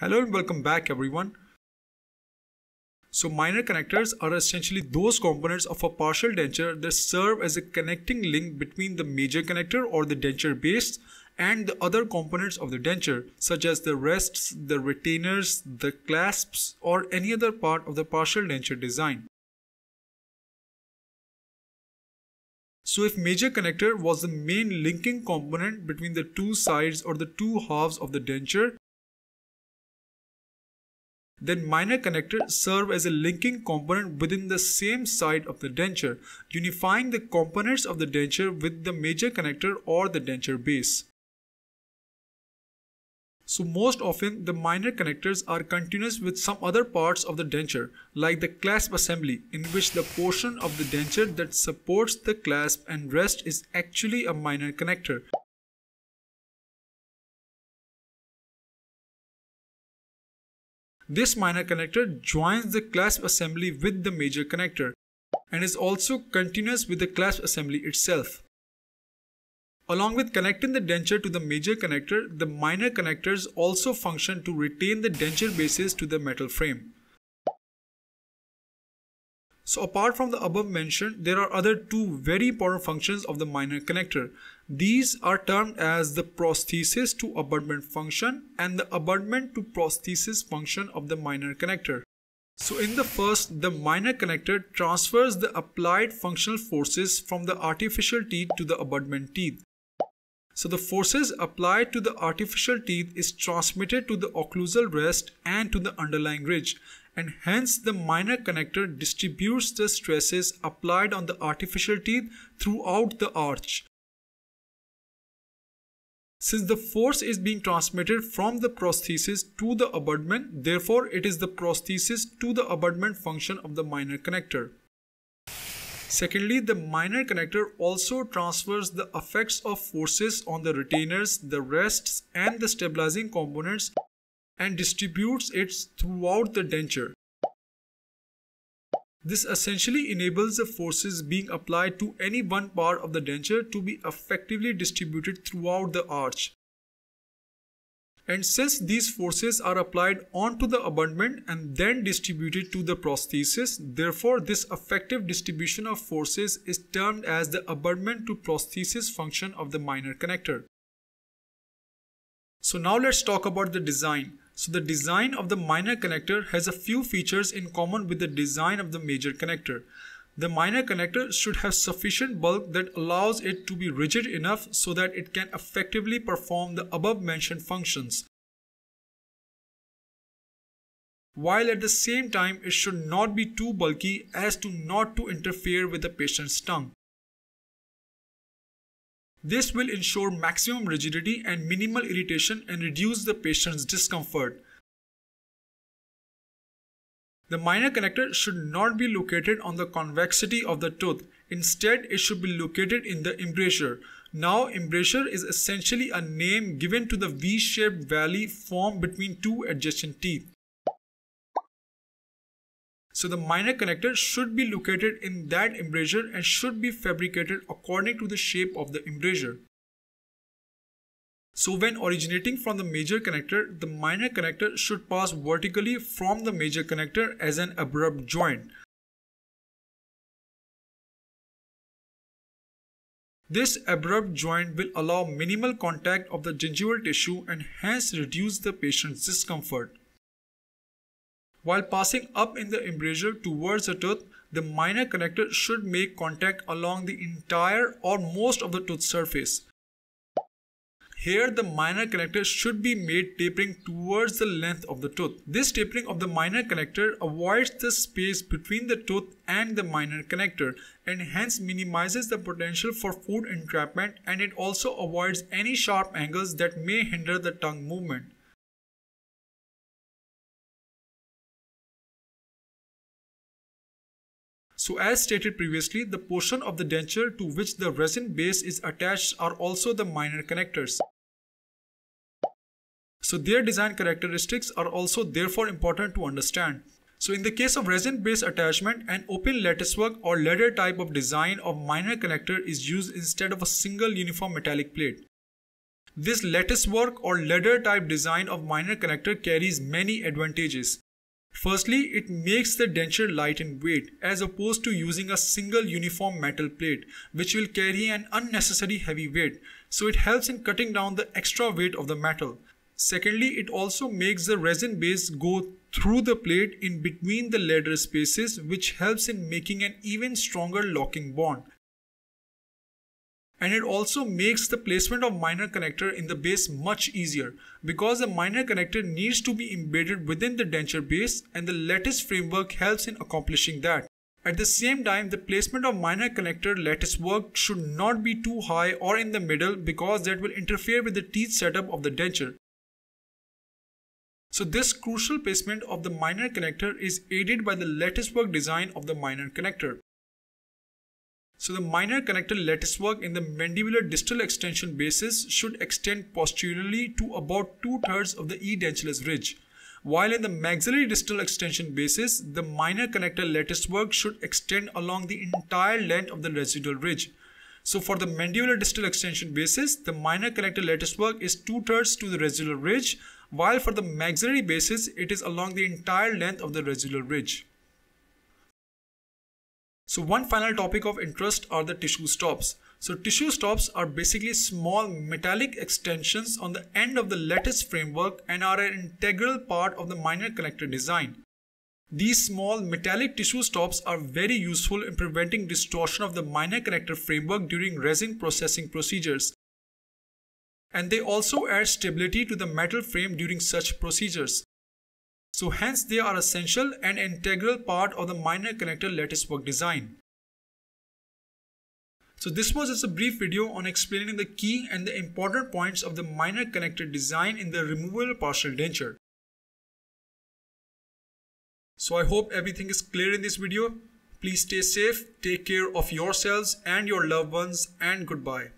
Hello and welcome back everyone. So minor connectors are essentially those components of a partial denture that serve as a connecting link between the major connector or the denture base and the other components of the denture such as the rests, the retainers, the clasps or any other part of the partial denture design. So if major connector was the main linking component between the two sides or the two halves of the denture, then minor connectors serve as a linking component within the same side of the denture, unifying the components of the denture with the major connector or the denture base. So most often the minor connectors are continuous with some other parts of the denture like the clasp assembly in which the portion of the denture that supports the clasp and rest is actually a minor connector This minor connector joins the clasp assembly with the major connector and is also continuous with the clasp assembly itself. Along with connecting the denture to the major connector, the minor connectors also function to retain the denture bases to the metal frame. So apart from the above mentioned, there are other two very important functions of the minor connector. These are termed as the prosthesis to abutment function and the abutment to prosthesis function of the minor connector. So in the first, the minor connector transfers the applied functional forces from the artificial teeth to the abutment teeth. So the forces applied to the artificial teeth is transmitted to the occlusal rest and to the underlying ridge and hence the minor connector distributes the stresses applied on the artificial teeth throughout the arch. Since the force is being transmitted from the prosthesis to the abutment, therefore it is the prosthesis to the abutment function of the minor connector. Secondly, the minor connector also transfers the effects of forces on the retainers, the rests and the stabilizing components and distributes it throughout the denture. This essentially enables the forces being applied to any one part of the denture to be effectively distributed throughout the arch. And since these forces are applied onto the abutment and then distributed to the prosthesis, therefore this effective distribution of forces is termed as the abutment to prosthesis function of the minor connector. So now let's talk about the design. So the design of the minor connector has a few features in common with the design of the major connector. The minor connector should have sufficient bulk that allows it to be rigid enough so that it can effectively perform the above mentioned functions. While at the same time it should not be too bulky as to not to interfere with the patient's tongue. This will ensure maximum rigidity and minimal irritation and reduce the patient's discomfort. The minor connector should not be located on the convexity of the tooth. Instead, it should be located in the embrasure. Now, embrasure is essentially a name given to the V-shaped valley formed between two adjacent teeth. So the minor connector should be located in that embrasure and should be fabricated according to the shape of the embrasure. So when originating from the major connector, the minor connector should pass vertically from the major connector as an abrupt joint. This abrupt joint will allow minimal contact of the gingival tissue and hence reduce the patient's discomfort. While passing up in the embrasure towards the tooth, the minor connector should make contact along the entire or most of the tooth surface. Here the minor connector should be made tapering towards the length of the tooth. This tapering of the minor connector avoids the space between the tooth and the minor connector and hence minimizes the potential for food entrapment and it also avoids any sharp angles that may hinder the tongue movement. So as stated previously, the portion of the denture to which the resin base is attached are also the minor connectors. So their design characteristics are also therefore important to understand. So in the case of resin base attachment, an open latticework or ladder type of design of minor connector is used instead of a single uniform metallic plate. This latticework or ladder type design of minor connector carries many advantages. Firstly, it makes the denture light in weight as opposed to using a single uniform metal plate which will carry an unnecessary heavy weight, so it helps in cutting down the extra weight of the metal. Secondly, it also makes the resin base go through the plate in between the leader spaces which helps in making an even stronger locking bond and it also makes the placement of minor connector in the base much easier because the minor connector needs to be embedded within the denture base and the lattice framework helps in accomplishing that. At the same time, the placement of minor connector lattice work should not be too high or in the middle because that will interfere with the teeth setup of the denture. So this crucial placement of the minor connector is aided by the lattice work design of the minor connector. So the minor connector lattice work in the mandibular distal extension basis should extend posteriorly to about two-thirds of the edentulous ridge, while in the maxillary distal extension basis, the minor connector lattice work should extend along the entire length of the residual ridge. So for the mandibular distal extension basis, the minor connector lattice work is two-thirds to the residual ridge, while for the maxillary basis, it is along the entire length of the residual ridge. So one final topic of interest are the tissue stops. So tissue stops are basically small metallic extensions on the end of the lattice framework and are an integral part of the minor connector design. These small metallic tissue stops are very useful in preventing distortion of the minor connector framework during resin processing procedures. And they also add stability to the metal frame during such procedures. So hence they are essential and integral part of the minor connector lattice work design. So this was just a brief video on explaining the key and the important points of the minor connector design in the removable partial denture. So I hope everything is clear in this video. Please stay safe, take care of yourselves and your loved ones and goodbye.